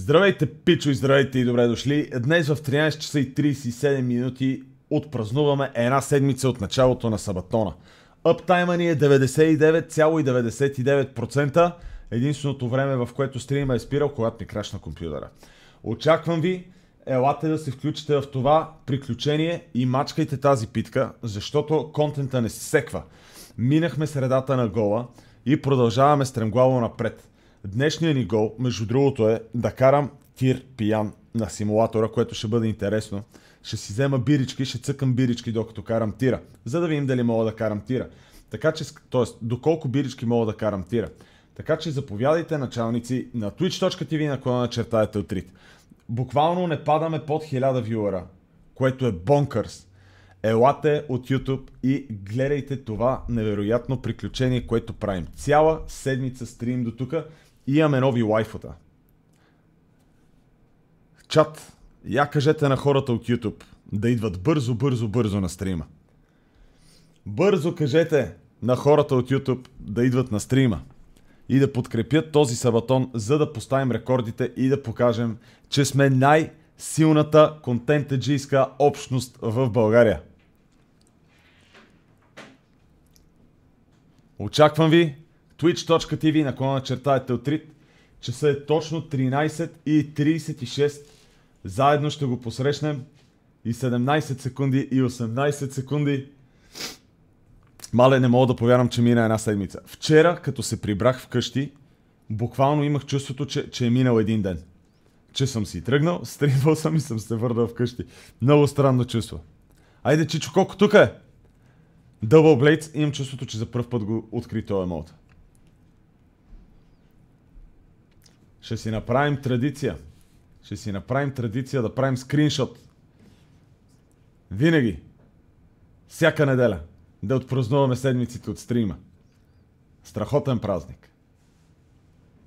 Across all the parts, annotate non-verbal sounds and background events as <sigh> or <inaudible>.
Здравейте, пичо и здравейте и добре дошли! Днес в 13 часа и 37 минути отпразнуваме една седмица от началото на сабатона. Аптайма ни е 99,99%, единственото време в което стрима е спирал, когато ми крашна компютъра. Очаквам ви, елате да се включите в това приключение и мачкайте тази питка, защото контента не се секва. Минахме средата на гола и продължаваме стремглаво напред – Днешният ни гол, между другото, е да карам тир пиян на симулатора, което ще бъде интересно. Ще си взема бирички, ще цъкам бирички докато карам тира, за да видим дали мога да карам тира. Така че, т.е. доколко бирички мога да карам тира. Така че заповядайте началници на twitch.tv на клона на чертаете от Рит. Буквално не падаме под 1000 вюера, което е бонкърс. Елате от YouTube и гледайте това невероятно приключение, което правим. Цяла седмица стрим до тука имаме нови лайфота. Чат, я кажете на хората от YouTube да идват бързо, бързо, бързо на стрима. Бързо кажете на хората от YouTube да идват на стрима и да подкрепят този сабатон, за да поставим рекордите и да покажем, че сме най-силната контентеджийска общност в България. Очаквам ви twitch.tv на черта е Телтрит. Часа е точно 13 и 36. Заедно ще го посрещнем и 17 секунди и 18 секунди. Мале, не мога да повярвам, че мина една седмица. Вчера, като се прибрах вкъщи, буквално имах чувството, че, че е минал един ден. Че съм си тръгнал, <laughs> стримвал съм и съм се върнал вкъщи. Много странно чувство. Айде, Чичо, колко тук е? Double Blades, имам чувството, че за първ път го откри този емот. Ще си направим традиция. Ще си направим традиция да правим скриншот. Винаги. Всяка неделя. Да отпразнуваме седмиците от стрима. Страхотен празник.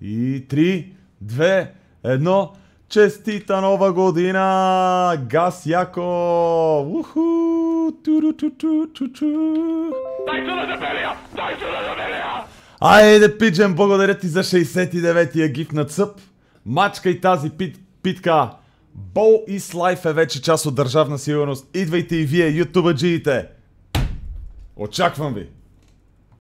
И три, две, едно, Честита нова година! Газ Яко! Уху! ту ту ту ту ту Дай се да забелия! Дай се да забелия! Айде, Пиджен, благодаря ти за 69-я гиф на цъп. Мачка и тази пит, питка. Бол и Слайф е вече част от Държавна сигурност. Идвайте и вие, ютубаджиите. Очаквам ви!